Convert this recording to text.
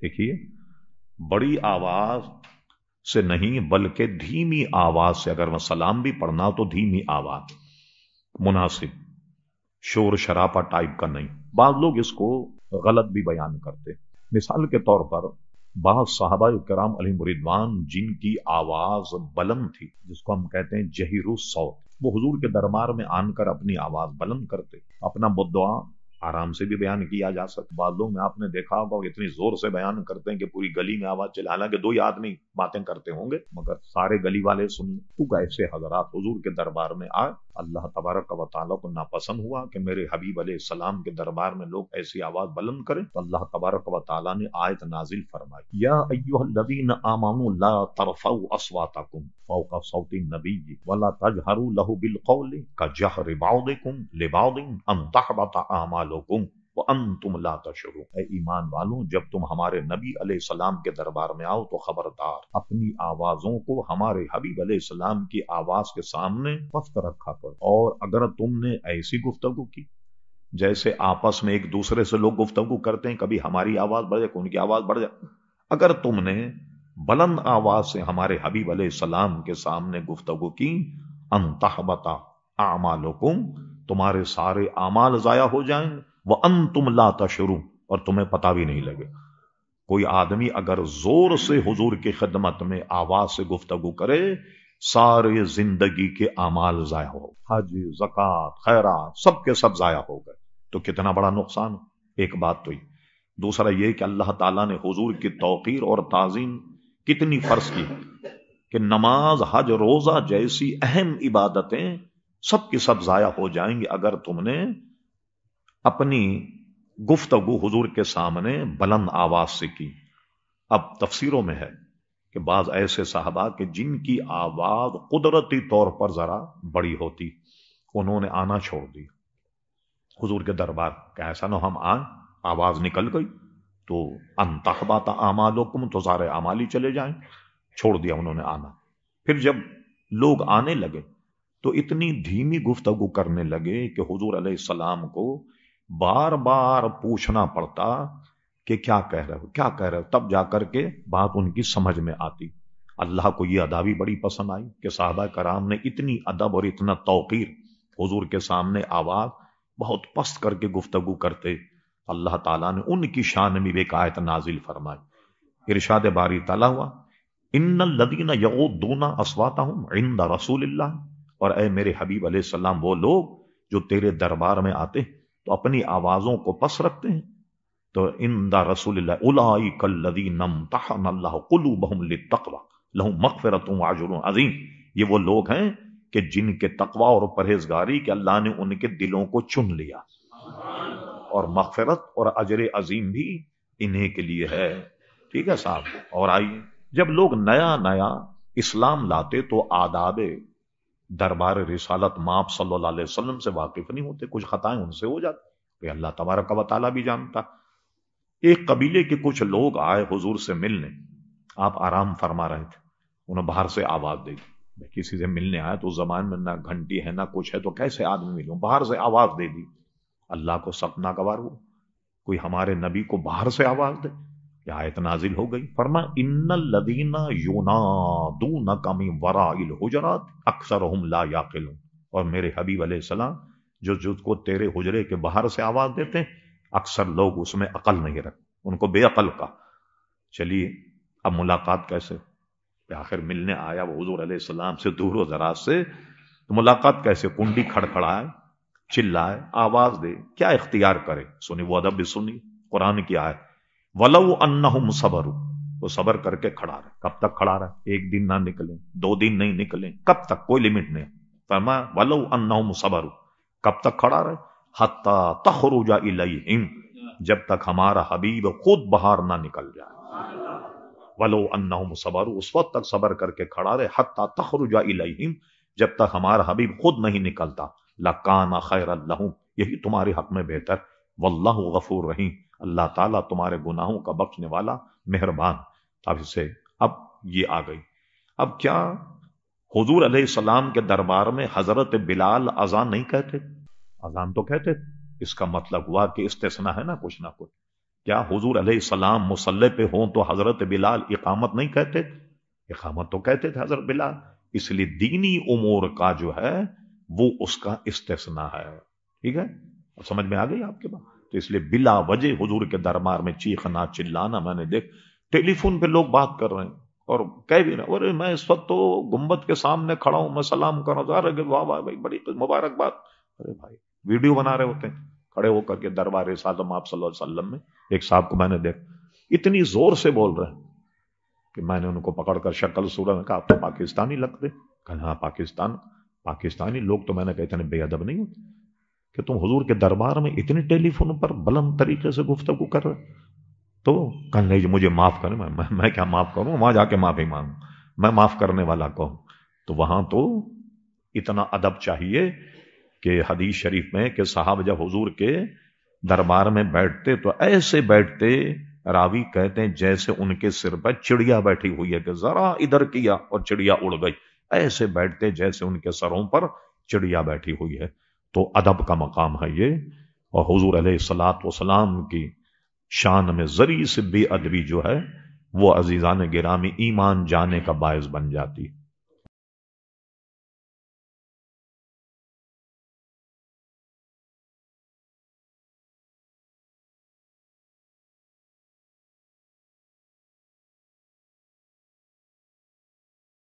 देखिए बड़ी आवाज से नहीं बल्कि धीमी आवाज से अगर वह सलाम भी पढ़ना तो धीमी आवाज मुनासिब शोर शराबा टाइप का नहीं बाद लोग इसको गलत भी बयान करते मिसाल के तौर पर बाद साहबा कराम अली मुरिदवान जिनकी आवाज बलम थी जिसको हम कहते हैं जहीरु सौत वो हजूर के दरबार में आनकर अपनी आवाज बुलंद करते अपना मुद्दा आराम से भी बयान किया जा सकता बादलों में आपने देखा होगा इतनी जोर से बयान करते हैं कि पूरी गली में आवाज चले हालांकि दो ही आदमी बातें करते होंगे मगर सारे गली वाले सुन तू कैसे हजरात हजूर के दरबार में आए अल्लाह तबारक व ताली को नापसंद हुआ कि मेरे हबीब सलाम के दरबार में लोग ऐसी आवाज़ बुलंद करें तो अल्लाह तबारक व ताली ने आयत नाजिल फरमाई या अय्युहल्लज़ीन आमानु ला फौका सौति नबी वला बिल लिबाउदिन अन तहबत आमालुकुम तुम अन तुम ला तशरू ईमान वालों जब तुम हमारे नबी सलाम के दरबार में आओ तो खबरदार अपनी आवाजों को हमारे हबीब सलाम की आवाज के सामने पफ्त रखा कर और अगर तुमने ऐसी गुफ्तगु की जैसे आपस में एक दूसरे से लोग गुफ्तगु करते हैं कभी हमारी आवाज बढ़ जाए उनकी आवाज बढ़ जाए अगर तुमने बुलंद आवाज से हमारे हबीब सलाम के सामने गुफ्तगु की अनतहबता आमालोकुम तुम्हारे सारे आमाल जाया हो जाएंगे वह अन तुम लाता शुरू और तुम्हें पता भी नहीं लगे कोई आदमी अगर जोर से हुजूर की खिदमत में आवाज से गुफ्तगु करे सारे जिंदगी के आमाल जाया हो हज जक़ात खैरात सब के सब जाया हो गए तो कितना बड़ा नुकसान एक बात तो ये दूसरा ये कि अल्लाह ताला ने हुजूर की तोकीर और ताजीम कितनी फर्ज की कि नमाज हज रोजा जैसी अहम इबादतें सब की सब जाया हो जाएंगी अगर तुमने अपनी गुफ्तगु हुजूर के सामने बुलंद आवाज से की अब तफसीरों में है कि बाज ऐसे साहबा के जिनकी आवाज कुदरती तौर पर जरा बड़ी होती उन्होंने आना छोड़ दिया हुजूर के दरबार का ऐसा ना हम आए आवाज निकल गई तो अनतहबाता आमालों को तो सारे आमाल ही चले जाए छोड़ दिया उन्होंने आना फिर जब लोग आने लगे तो इतनी धीमी गुफ्तगु करने लगे कि हजूर सलाम को बार बार पूछना पड़ता कि क्या कह रहे हो क्या कह रहे हो तब जाकर के बात उनकी समझ में आती अल्लाह को यह अदा भी बड़ी पसंद आई कि साहबा कराम ने इतनी अदब और इतना तोकीर हुजूर के सामने आवाज बहुत पस्त करके गुफ्तगु करते अल्लाह ताला ने उनकी शान में बेकायत नाजिल फरमाई इर्शाद बारी ताला हुआ इन लदीना यो दूना असवाता हूँ इंदा रसूल और ए मेरे हबीब सलाम वो लोग जो तेरे दरबार में आते तो अपनी आवाजों को पस रखते हैं तो इंदा रसूल उलाई कल्लदी नम तहन तकवा लहू मकफरत आजुर अजीम ये वो लोग हैं कि जिनके तकवा और परहेजगारी के अल्लाह ने उनके दिलों को चुन लिया और मकफरत और अजर अजीम भी इन्हीं के लिए है ठीक है साहब और आइए जब लोग नया नया इस्लाम लाते तो आदाब दरबार रिसालत माप सल्लल्लाहु अलैहि वसल्लम से वाकिफ नहीं होते कुछ खताएं उनसे हो जाती अल्लाह तबारक व ताली भी जानता एक कबीले के कुछ लोग आए हुजूर से मिलने आप आराम फरमा रहे थे उन्हें बाहर से आवाज दे दी किसी से मिलने आया तो उस जमान में ना घंटी है ना कुछ है तो कैसे आदमी मिलूं बाहर से आवाज दे दी अल्लाह को सपना गवार हो कोई हमारे नबी को बाहर से आवाज दे आयत नाजिल हो गई फरमा इन लदीना योना दू न कमी वरा हुजरात अक्सर हम ला याकिल और मेरे हबीब सलाम जो जुद को तेरे हुजरे के बाहर से आवाज देते हैं अक्सर लोग उसमें अकल नहीं रख उनको बेअकल का चलिए अब मुलाकात कैसे आखिर मिलने आया वो हजूर सलाम से दूर दराज से तो मुलाकात कैसे कुंडी खड़खड़ाए चिल्लाए आवाज दे क्या इख्तियार करे सुनी वो अदब भी सुनी कुरान की आयत वलव अन्नहुम सबरु वो सबर करके खड़ा रहे कब तक खड़ा रहे एक दिन ना निकले दो दिन नहीं निकले कब तक कोई लिमिट नहीं फरमा वलव अन्नहुम सबरु कब तक खड़ा रहे हत्ता तखरुजा इलैहिम जब तक हमारा हबीब खुद बाहर ना निकल जाए वलो अन्नहुम सबर उस वक्त तक सबर करके खड़ा रहे हत्ता तखरुजा इलैहिम जब तक हमारा हबीब खुद नहीं निकलता लकाना खैर यही तुम्हारे हक में बेहतर वल्लाह गफूर रहीम अल्लाह ताला तुम्हारे गुनाहों का बख्शने वाला मेहरबान अब इसे अब ये आ गई अब क्या हजूर अलैहिस्सलाम के दरबार में हजरत बिलाल अजान नहीं कहते अजान तो कहते इसका मतलब हुआ कि इस्तेसना है ना कुछ ना कुछ क्या हजूर अलैहिस्सलाम मुसल्ले पे हों तो हजरत बिलाल इकामत नहीं कहते इकामत तो कहते थे हजरत बिलाल इसलिए दीनी उमूर का जो है वो उसका इस्तेसना है ठीक है समझ में आ गई आपके पास इसलिए बिला वजह हुजूर के दरबार में चीखना चिल्लाना मैंने देख टेलीफोन पे लोग बात कर रहे हैं और कह भी रहे अरे मैं इस वक्त तो गुम्बद के सामने खड़ा हूं मैं सलाम कर रहा हूँ वाह वाह भाई बड़ी तो मुबारकबाद अरे भाई वीडियो बना रहे होते हैं खड़े होकर के दरबार सादम आप सल्लाम में एक साहब को मैंने देख इतनी जोर से बोल रहे हैं कि मैंने उनको पकड़कर शक्ल सूरत में कहा आप तो पाकिस्तानी लगते कहा हाँ पाकिस्तान पाकिस्तानी लोग तो मैंने कहे इतने बेअदब नहीं होते कि तुम हुजूर के दरबार में इतने टेलीफोन पर बलंद तरीके से गुफ्तगु कर रहे तो कह नहीं जी मुझे माफ़ करें मैं मैं, मैं क्या माफ़ करूं वहां जाके माफ़ी मांगू मैं माफ़ करने वाला कहूं तो वहां तो इतना अदब चाहिए कि हदीस शरीफ में कि साहब जब हुजूर के दरबार में बैठते तो ऐसे बैठते रावी कहते हैं जैसे उनके सिर पर चिड़िया बैठी हुई है कि जरा इधर किया और चिड़िया उड़ गई ऐसे बैठते जैसे उनके सरों पर चिड़िया बैठी हुई है तो अदब का मकाम है ये और हजूर सलात वाम की शान में जरी से बेअदबी जो है वो ने गिरामी ईमान जाने का बायस बन जाती है